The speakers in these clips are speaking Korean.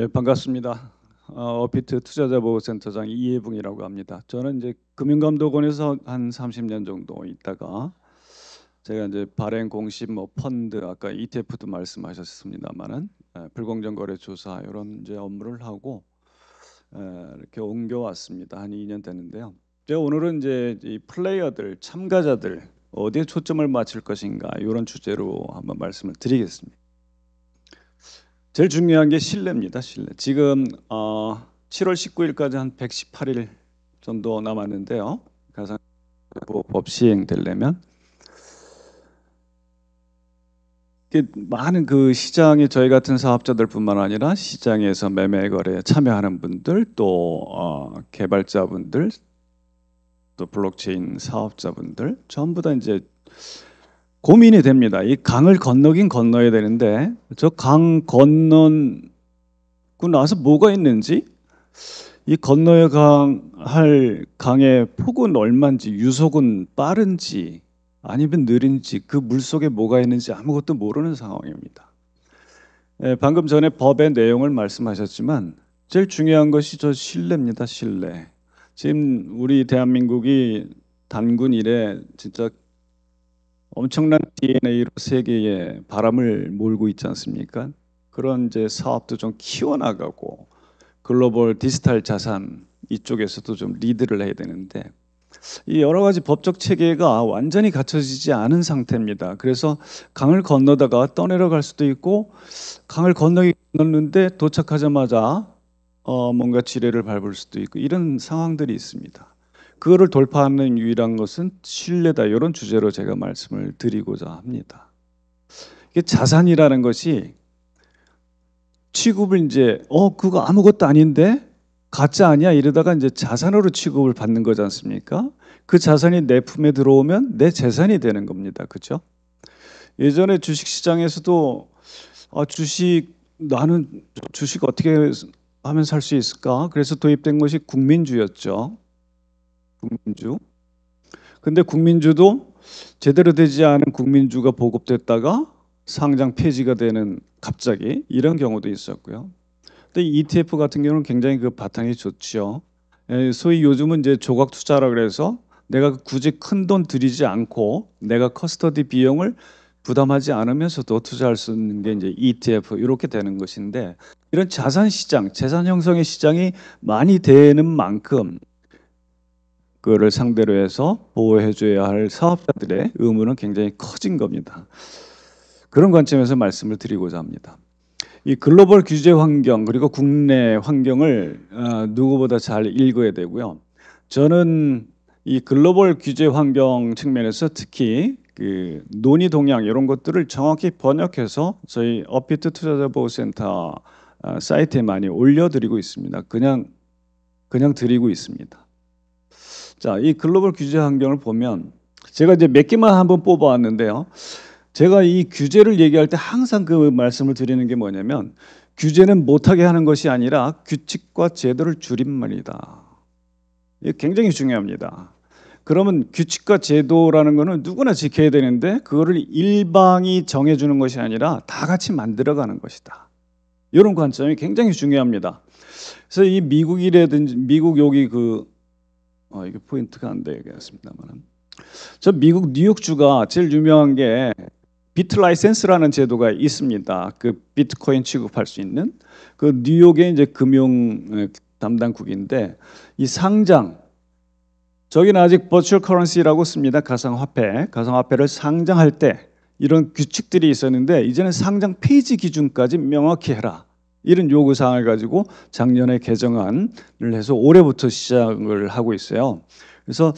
예, 반갑습니다. 어, 피트 투자자보호센터장 이예붕이라고 합니다. 저는 이제 금융감독원에서 한 30년 정도 있다가 제가 이제 발행 공시 뭐 펀드 아까 ETF도 말씀하셨습니다만은 예, 불공정 거래 조사 이런 이제 업무를 하고 예, 이렇게 옮겨왔습니다. 한 2년 됐는데요 제가 오늘은 이제 이 플레이어들 참가자들 어디에 초점을 맞출 것인가 이런 주제로 한번 말씀을 드리겠습니다. 제일 중요한 게 신뢰입니다. 신뢰. 지금 어, 7월 19일까지 한 118일 정도 남았는데요. 가상법 시행되려면 많은 그 시장에 저희 같은 사업자들뿐만 아니라 시장에서 매매 거래에 참여하는 분들 또 어, 개발자분들 또 블록체인 사업자분들 전부 다 이제 고민이 됩니다. 이 강을 건너긴 건너야 되는데 저 강 건너고 나서 뭐가 있는지 이 건너야 강할 강의 폭은 얼마인지 유속은 빠른지 아니면 느린지 그 물속에 뭐가 있는지 아무것도 모르는 상황입니다. 예, 방금 전에 법의 내용을 말씀하셨지만 제일 중요한 것이 저 신뢰입니다. 신뢰. 지금 우리 대한민국이 단군 이래 진짜 엄청난 DNA로 세계에 바람을 몰고 있지 않습니까? 그런 이제 사업도 좀 키워나가고 글로벌 디지털 자산 이쪽에서도 좀 리드를 해야 되는데 이 여러 가지 법적 체계가 완전히 갖춰지지 않은 상태입니다. 그래서 강을 건너다가 떠내려갈 수도 있고 강을 건너기 건넜는데 도착하자마자 어 뭔가 지뢰를 밟을 수도 있고 이런 상황들이 있습니다. 그거를 돌파하는 유일한 것은 신뢰다. 이런 주제로 제가 말씀을 드리고자 합니다. 이게 자산이라는 것이 취급을 이제 어 그거 아무것도 아닌데 가짜 아니야 이러다가 이제 자산으로 취급을 받는 거지 않습니까? 그 자산이 내 품에 들어오면 내 재산이 되는 겁니다. 그렇죠? 예전에 주식 시장에서도 아 주식 나는 주식 어떻게 하면 살 수 있을까? 그래서 도입된 것이 국민주였죠. 국민주. 근데 국민주도 제대로 되지 않은 국민주가 보급됐다가 상장 폐지가 되는 갑자기 이런 경우도 있었고요. 근데 ETF 같은 경우는 굉장히 그 바탕이 좋지요. 소위 요즘은 이제 조각 투자라 그래서 내가 굳이 큰 돈 들이지 않고 내가 커스터디 비용을 부담하지 않으면서도 투자할 수 있는 게 이제 ETF 이렇게 되는 것인데 이런 자산 시장, 재산 형성의 시장이 많이 되는 만큼 그를 거 상대로 해서 보호해줘야 할 사업자들의 의무는 굉장히 커진 겁니다. 그런 관점에서 말씀을 드리고자 합니다. 이 글로벌 규제 환경 그리고 국내 환경을 어, 누구보다 잘 읽어야 되고요. 저는 이 글로벌 규제 환경 측면에서 특히 그 논의 동향 이런 것들을 정확히 번역해서 저희 어피트 투자자보호센터 어, 사이트에 많이 올려드리고 있습니다. 그냥 그냥 드리고 있습니다. 자, 이 글로벌 규제 환경을 보면 제가 이제 몇 개만 한번 뽑아왔는데요. 제가 이 규제를 얘기할 때 항상 그 말씀을 드리는 게 뭐냐면 규제는 못하게 하는 것이 아니라 규칙과 제도를 줄임말이다. 이게 굉장히 중요합니다. 그러면 규칙과 제도라는 거는 누구나 지켜야 되는데 그거를 일방이 정해주는 것이 아니라 다 같이 만들어가는 것이다. 이런 관점이 굉장히 중요합니다. 그래서 이 미국이라든지 미국 여기 그 어, 이게 포인트가 안 되겠습니다만. 저 미국 뉴욕주가 제일 유명한 게 비트 라이센스라는 제도가 있습니다. 그 비트코인 취급할 수 있는 그 뉴욕의 이제 금융 담당국인데 이 상장 저기는 아직 버츄얼 커런시라고 씁니다. 가상화폐 가상화폐를 상장할 때 이런 규칙들이 있었는데 이제는 상장 페이지 기준까지 명확히 해라. 이런 요구 사항을 가지고 작년에 개정안을 해서 올해부터 시작을 하고 있어요. 그래서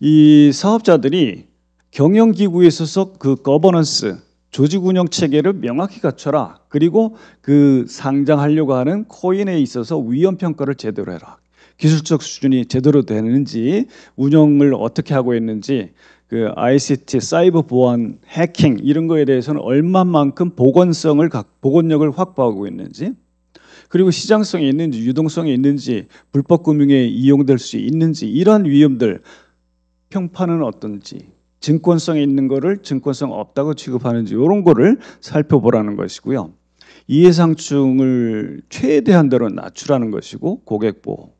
이 사업자들이 경영 기구에 있어서 그 거버넌스 조직 운영 체계를 명확히 갖춰라. 그리고 그 상장하려고 하는 코인에 있어서 위험 평가를 제대로 해라. 기술적 수준이 제대로 되는지 운영을 어떻게 하고 있는지 그 ICT 사이버 보안 해킹 이런 거에 대해서는 얼마만큼 보건성을 보건력을 확보하고 있는지 그리고 시장성이 있는지 유동성이 있는지 불법 금융에 이용될 수 있는지 이런 위험들 평판은 어떤지 증권성이 있는 거를 증권성 없다고 취급하는지 이런 거를 살펴보라는 것이고요. 이해상충을 최대한대로 낮추라는 것이고 고객 보호.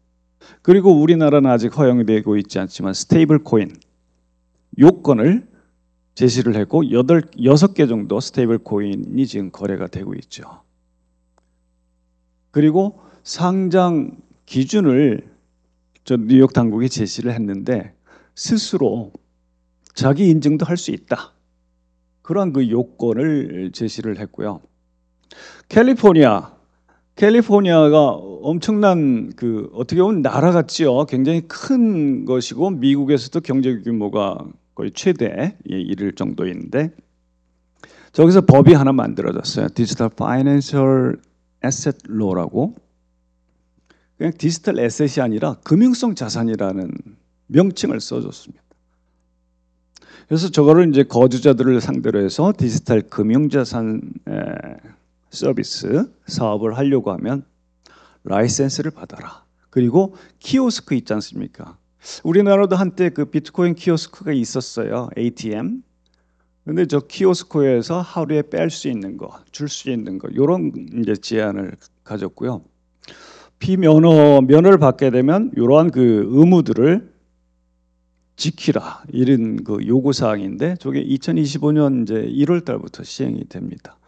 그리고 우리나라는 아직 허용되고 있지 않지만 스테이블 코인 요건을 제시를 했고 8, 6개 정도 스테이블 코인이 지금 거래가 되고 있죠. 그리고 상장 기준을 저 뉴욕 당국이 제시를 했는데 스스로 자기 인증도 할 수 있다. 그러한 그 요건을 제시를 했고요. 캘리포니아 캘리포니아가 엄청난 그 어떻게 보면 나라 같지요. 굉장히 큰 것이고 미국에서도 경제 규모가 거의 최대에 예, 이를 정도인데 저기서 법이 하나 만들어졌어요. 디지털 파이낸셜 에셋 로라고 그냥 디지털 에셋이 아니라 금융성 자산이라는 명칭을 써줬습니다. 그래서 저거를 이제 거주자들을 상대로 해서 디지털 금융자산 서비스 사업을 하려고 하면 라이센스를 받아라. 그리고 키오스크 있지 않습니까? 우리나라도 한때 그 비트코인 키오스크가 있었어요. ATM. 근데 저 키오스코에서 하루에 뺄 수 있는 거, 줄 수 있는 거 요런 이제 제안을 가졌고요. 비면허 면허를 받게 되면 요러한그 의무들을 지키라 이런 그 요구 사항인데 저게 2025년 이제 1월 달부터 시행이 됩니다.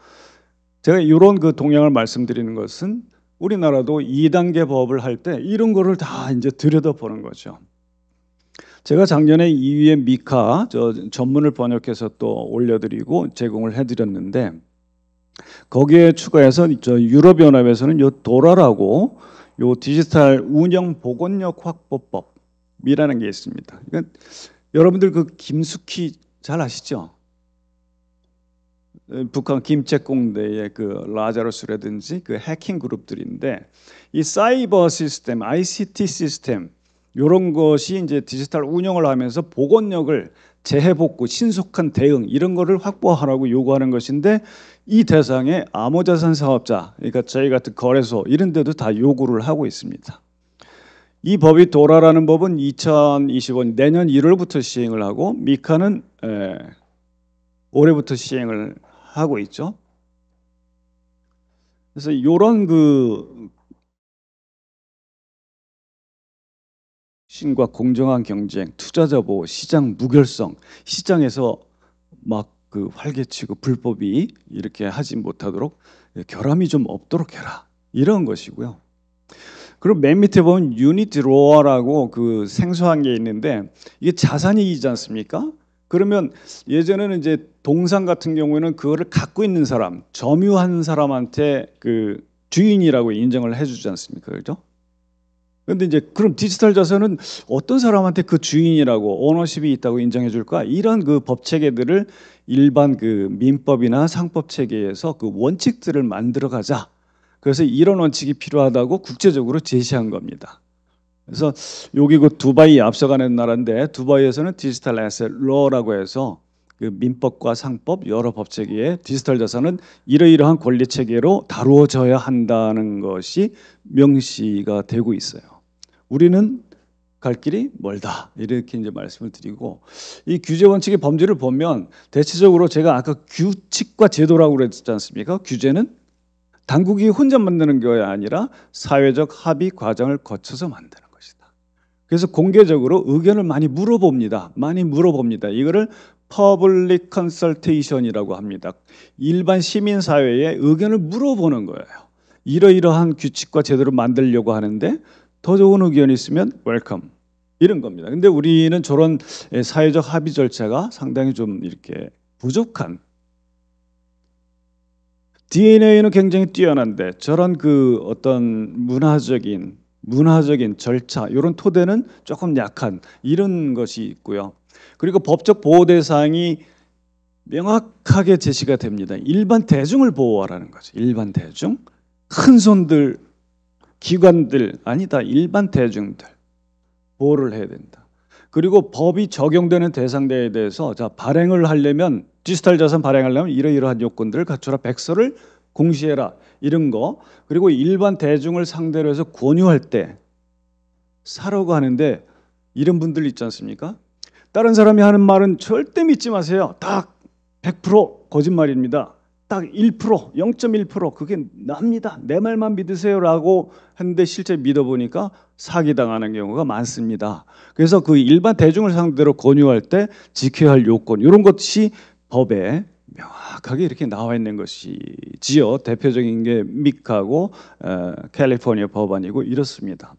제가 이런 그 동향을 말씀드리는 것은 우리나라도 2단계 법을 할 때 이런 거를 다 이제 들여다보는 거죠. 제가 작년에 2위의 미카 저 전문을 번역해서 또 올려드리고 제공을 해드렸는데 거기에 추가해서 저 유럽연합에서는 요 도라라고 요 디지털 운영 보건력 확보법이라는 게 있습니다. 그러 여러분들 그 김숙희 잘 아시죠? 북한 김책공대의 그 라자로스라든지 그 해킹 그룹들인데 이 사이버 시스템, ICT 시스템 이런 것이 이제 디지털 운영을 하면서 보건력을 재해복구, 신속한 대응 이런 거를 확보하라고 요구하는 것인데 이 대상에 암호자산 사업자, 그러니까 저희 같은 거래소 이런 데도 다 요구를 하고 있습니다. 이 법이 도라라는 법은 2025년 내년 1월부터 시행을 하고 미카는 에, 올해부터 시행을 하고 있죠. 그래서 이런 그 신과 공정한 경쟁, 투자자 보호, 시장 무결성, 시장에서 막 그 활개치고 불법이 이렇게 하지 못하도록 결함이 좀 없도록 해라 이런 것이고요. 그럼맨 밑에 보면 유니티 로어라고 그 생소한 게 있는데 이게 자산이이지 않습니까? 그러면 예전에는 이제 동산 같은 경우에는 그거를 갖고 있는 사람, 점유한 사람한테 그 주인이라고 인정을 해주지 않습니까? 그렇죠? 근데 이제 그럼 디지털 자산은 어떤 사람한테 그 주인이라고 오너십이 있다고 인정해 줄까? 이런 그 법 체계들을 일반 그 민법이나 상법 체계에서 그 원칙들을 만들어 가자. 그래서 이런 원칙이 필요하다고 국제적으로 제시한 겁니다. 그래서 여기 그 두바이 앞서가는 나라인데 두바이에서는 디지털 에셋 로라고 해서 그 민법과 상법 여러 법 체계에 디지털 자산은 이러이러한 권리 체계로 다루어져야 한다는 것이 명시가 되고 있어요. 우리는 갈 길이 멀다 이렇게 이제 말씀을 드리고 이 규제 원칙의 범죄를 보면 대체적으로 제가 아까 규칙과 제도라고 그랬지 않습니까? 규제는 당국이 혼자 만드는 게 아니라 사회적 합의 과정을 거쳐서 만드는 것이다. 그래서 공개적으로 의견을 많이 물어봅니다. 많이 물어봅니다. 이거를 퍼블릭 컨설테이션이라고 합니다. 일반 시민 사회에 의견을 물어보는 거예요. 이러이러한 규칙과 제도를 만들려고 하는데 더 좋은 의견이 있으면 웰컴 이런 겁니다. 근데 우리는 저런 사회적 합의 절차가 상당히 좀 이렇게 부족한 DNA는 굉장히 뛰어난데 저런 그 어떤 문화적인 문화적인 절차 이런 토대는 조금 약한 이런 것이 있고요. 그리고 법적 보호 대상이 명확하게 제시가 됩니다. 일반 대중을 보호하라는 거죠. 일반 대중 큰 손들 기관들 아니다 일반 대중들 보호를 해야 된다. 그리고 법이 적용되는 대상들에 대해서 자 발행을 하려면 디지털 자산 발행하려면 이러이러한 요건들을 갖춰라 백서를 공시해라 이런 거 그리고 일반 대중을 상대로 해서 권유할 때 사라고 하는데 이런 분들 있지 않습니까? 다른 사람이 하는 말은 절대 믿지 마세요. 딱 100% 거짓말입니다. 딱 1%, 0.1% 그게 납니다. 내 말만 믿으세요라고 했는데 실제 믿어보니까 사기당하는 경우가 많습니다. 그래서 그 일반 대중을 상대로 권유할 때 지켜야 할 요건 이런 것이 법에 명확하게 이렇게 나와 있는 것이지요. 대표적인 게 미카고 에, 캘리포니아 법안이고 이렇습니다.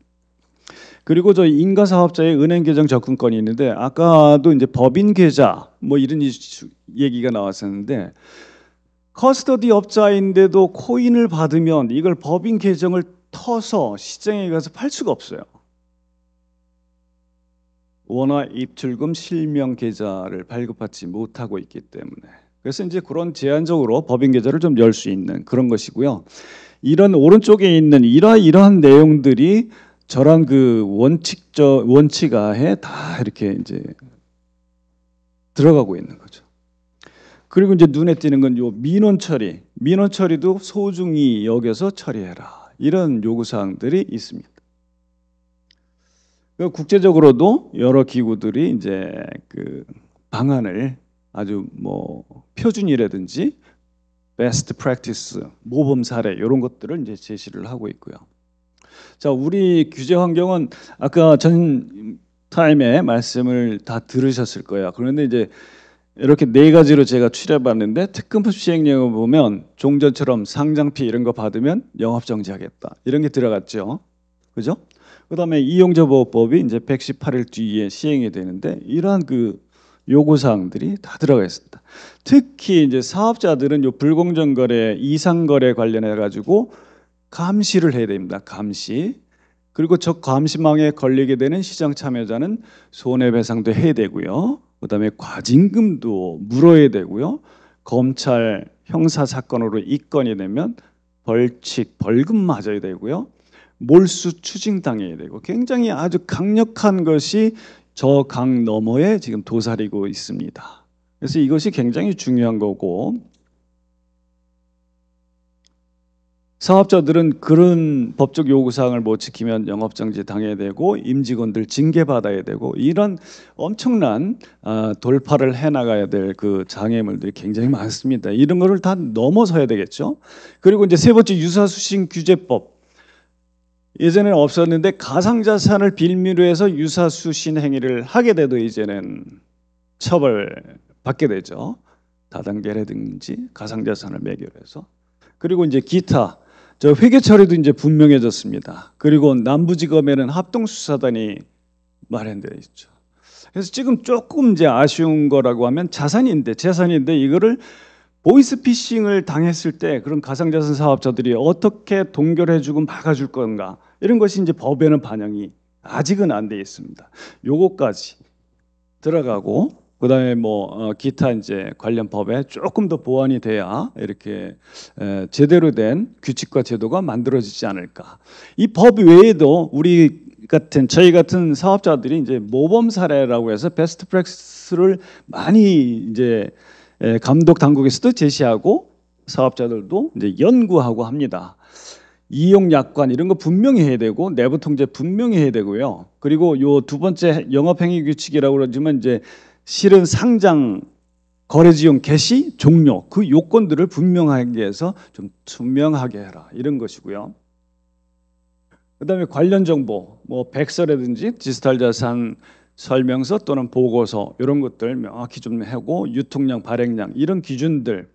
그리고 저 인가 사업자의 은행 계정 접근권이 있는데 아까도 이제 법인 계좌 뭐 이런 얘기가 나왔었는데 커스터디 업자인데도 코인을 받으면 이걸 법인 계정을 터서 시장에 가서 팔 수가 없어요. 원화 입출금 실명 계좌를 발급받지 못하고 있기 때문에 그래서 이제 그런 제한적으로 법인 계좌를 좀 열 수 있는 그런 것이고요. 이런 오른쪽에 있는 이러 이러한 내용들이 저랑그 원칙적 원칙하에 다 이렇게 이제 들어가고 있는 거죠. 그리고 이제 눈에 띄는 건 요 민원 처리, 민원 처리도 소중히 여겨서 처리해라 이런 요구 사항들이 있습니다. 국제적으로도 여러 기구들이 이제 그 방안을 아주 뭐 표준이라든지 베스트 프랙티스, 모범 사례 이런 것들을 이제 제시를 하고 있고요. 자, 우리 규제 환경은 아까 전 타임에 말씀을 다 들으셨을 거예요. 그런데 이제 이렇게 네 가지로 제가 추려봤는데 특법 시행령을 보면 종전처럼 상장피 이런 거 받으면 영업 정지하겠다 이런 게 들어갔죠. 그죠? 그다음에 이용자 보호법이 이제 118일 뒤에 시행이 되는데 이러한 그 요구 사항들이 다 들어가 있습니다. 특히 이제 사업자들은 요 불공정 거래, 이상 거래 관련해 가지고 감시를 해야 됩니다. 감시. 그리고 적 감시망에 걸리게 되는 시장 참여자는 손해배상도 해야 되고요. 그다음에 과징금도 물어야 되고요. 검찰 형사 사건으로 입건이 되면 벌칙 벌금 맞아야 되고요. 몰수 추징당해야 되고 굉장히 아주 강력한 것이 저강 너머에 지금 도사리고 있습니다. 그래서 이것이 굉장히 중요한 거고 사업자들은 그런 법적 요구사항을 못 뭐 지키면 영업정지 당해야 되고 임직원들 징계받아야 되고 이런 엄청난 아, 돌파를 해나가야 될 그 장애물들이 굉장히 많습니다. 이런 거를 다 넘어서야 되겠죠. 그리고 이제 세 번째 유사수신 규제법. 예전에는 없었는데 가상자산을 빌미로 해서 유사수신 행위를 하게 돼도 이제는 처벌받게 되죠. 다단계라든지 가상자산을 매결해서. 그리고 이제 기타 저 회계 처리도 이제 분명해졌습니다. 그리고 남부지검에는 합동수사단이 마련되어 있죠. 그래서 지금 조금 이제 아쉬운 거라고 하면 자산인데 재산인데 이거를 보이스피싱을 당했을 때 그런 가상자산 사업자들이 어떻게 동결해주고 막아줄 건가 이런 것이 이제 법에는 반영이 아직은 안 돼 있습니다. 요거까지 들어가고 그다음에 뭐 어, 기타 이제 관련 법에 조금 더 보완이 돼야 이렇게 제대로 된 규칙과 제도가 만들어지지 않을까. 이 법 외에도 우리 같은 저희 같은 사업자들이 이제 모범 사례라고 해서 베스트 프랙스를 많이 이제 감독 당국에서도 제시하고 사업자들도 이제 연구하고 합니다. 이용 약관 이런 거 분명히 해야 되고 내부 통제 분명히 해야 되고요. 그리고 요 두 번째 영업 행위 규칙이라고 그러지만 이제 실은 상장 거래지용 개시 종료 그 요건들을 분명하게 해서 좀 투명하게 해라 이런 것이고요. 그다음에 관련 정보 뭐 백서라든지 디지털 자산 설명서 또는 보고서 이런 것들 명확히 좀 하고 유통량 발행량 이런 기준들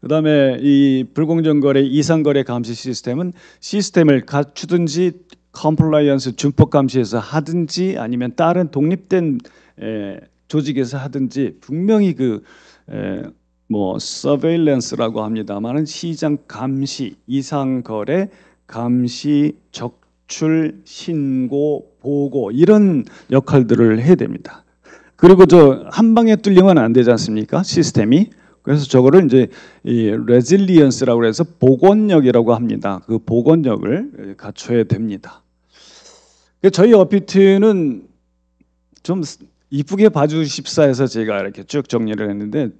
그다음에 이 불공정 거래 이상 거래 감시 시스템은 시스템을 갖추든지 컴플라이언스 준법 감시에서 하든지 아니면 다른 독립된 에, 조직에서 하든지 분명히 그 뭐 서베일런스라고 합니다만은 시장 감시, 이상 거래, 감시, 적출, 신고, 보고 이런 역할들을 해야 됩니다. 그리고 저 한 방에 뚫리면 안 되지 않습니까? 시스템이. 그래서 저거를 이제 이 레질리언스라고 해서 복원력이라고 합니다. 그 복원력을 갖춰야 됩니다. 저희 어피트는 좀 이쁘게 봐주십사에서 제가 이렇게 쭉 정리를 했는데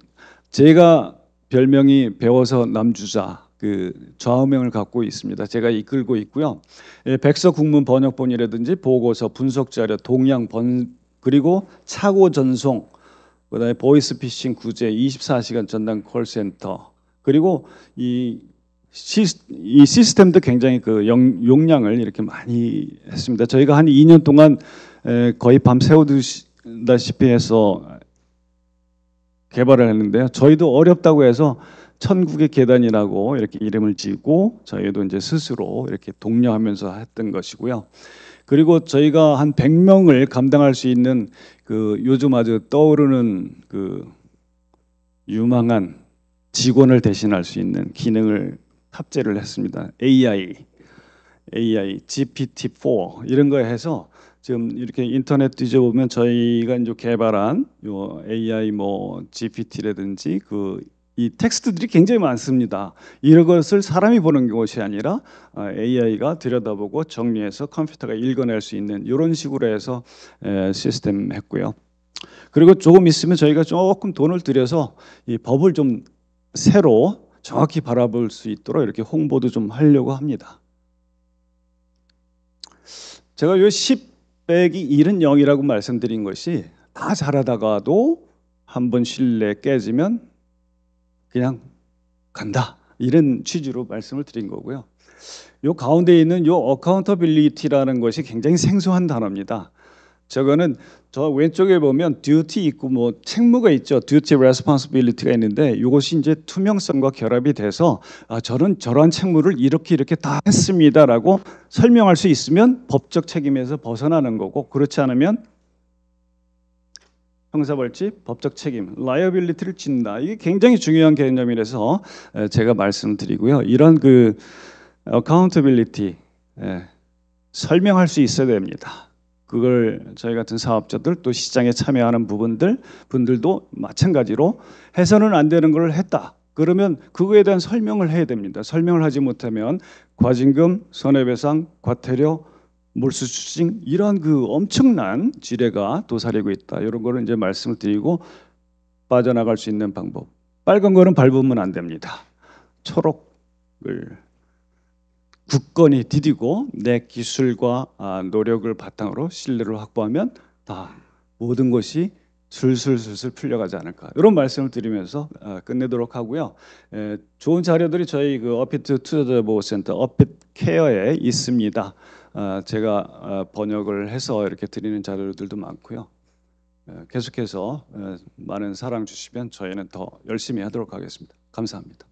제가 별명이 배워서 남주자 그 좌우명을 갖고 있습니다. 제가 이끌고 있고요. 예, 백서 국문 번역본이라든지 보고서 분석 자료 동양번 그리고 차고 전송 그다음에 보이스피싱 구제 24시간 전담 콜센터 그리고 이, 시, 이 시스템도 굉장히 그 용, 용량을 이렇게 많이 했습니다. 저희가 한 2년 동안 거의 밤 새우듯이 다시피 해서 개발을 했는데요. 저희도 어렵다고 해서 천국의 계단이라고 이렇게 이름을 지고 저희도 이제 스스로 이렇게 독려하면서 했던 것이고요. 그리고 저희가 한 100명을 감당할 수 있는 그 요즘 아주 떠오르는 그 유망한 직원을 대신할 수 있는 기능을 탑재를 했습니다. AI, AI, GPT-4 이런 거 해서 지금 이렇게 인터넷 뒤져보면 저희가 이제 개발한 요 AI 뭐 GPT라든지 그 이 텍스트들이 굉장히 많습니다. 이런 것을 사람이 보는 것이 아니라 아, AI가 들여다보고 정리해서 컴퓨터가 읽어낼 수 있는 이런 식으로 해서 시스템 했고요. 그리고 조금 있으면 저희가 조금 돈을 들여서 이 법을 좀 새로 정확히 바라볼 수 있도록 이렇게 홍보도 좀 하려고 합니다. 제가 요 10, 빼기 1은 0이라고 말씀드린 것이 다 잘하다가도 한번 신뢰 깨지면 그냥 간다 이런 취지로 말씀을 드린 거고요. 요 가운데 있는 요 어카운터빌리티라는 것이 굉장히 생소한 단어입니다. 저거는 저 왼쪽에 보면 duty 있고 뭐 책무가 있죠. duty responsibility가 있는데 이것이 이제 투명성과 결합이 돼서 아, 저는 저런 책무를 이렇게 이렇게 다 했습니다라고 설명할 수 있으면 법적 책임에서 벗어나는 거고 그렇지 않으면 형사벌칙 법적 책임, liability를 진다. 이게 굉장히 중요한 개념이라서 제가 말씀드리고요. 이런 그어 c c o u n t a b i l i t y 예, 설명할 수 있어야 됩니다. 그걸 저희 같은 사업자들 또 시장에 참여하는 부분들 분들도 마찬가지로 해서는 안 되는 걸 했다. 그러면 그거에 대한 설명을 해야 됩니다. 설명을 하지 못하면 과징금, 손해배상, 과태료, 몰수추징 이런 그 엄청난 지뢰가 도사리고 있다. 이런 거를 이제 말씀을 드리고 빠져나갈 수 있는 방법. 빨간 거는 밟으면 안 됩니다. 초록을 굳건히 디디고 내 기술과 아, 노력을 바탕으로 신뢰를 확보하면 다 모든 것이 술술술술 풀려가지 않을까 이런 말씀을 드리면서 아, 끝내도록 하고요. 좋은 자료들이 저희 그 어피트 투자자 보호센터 어트 케어에 있습니다. 아, 제가 번역을 해서 이렇게 드리는 자료들도 많고요. 계속해서 많은 사랑 주시면 저희는 더 열심히 하도록 하겠습니다. 감사합니다.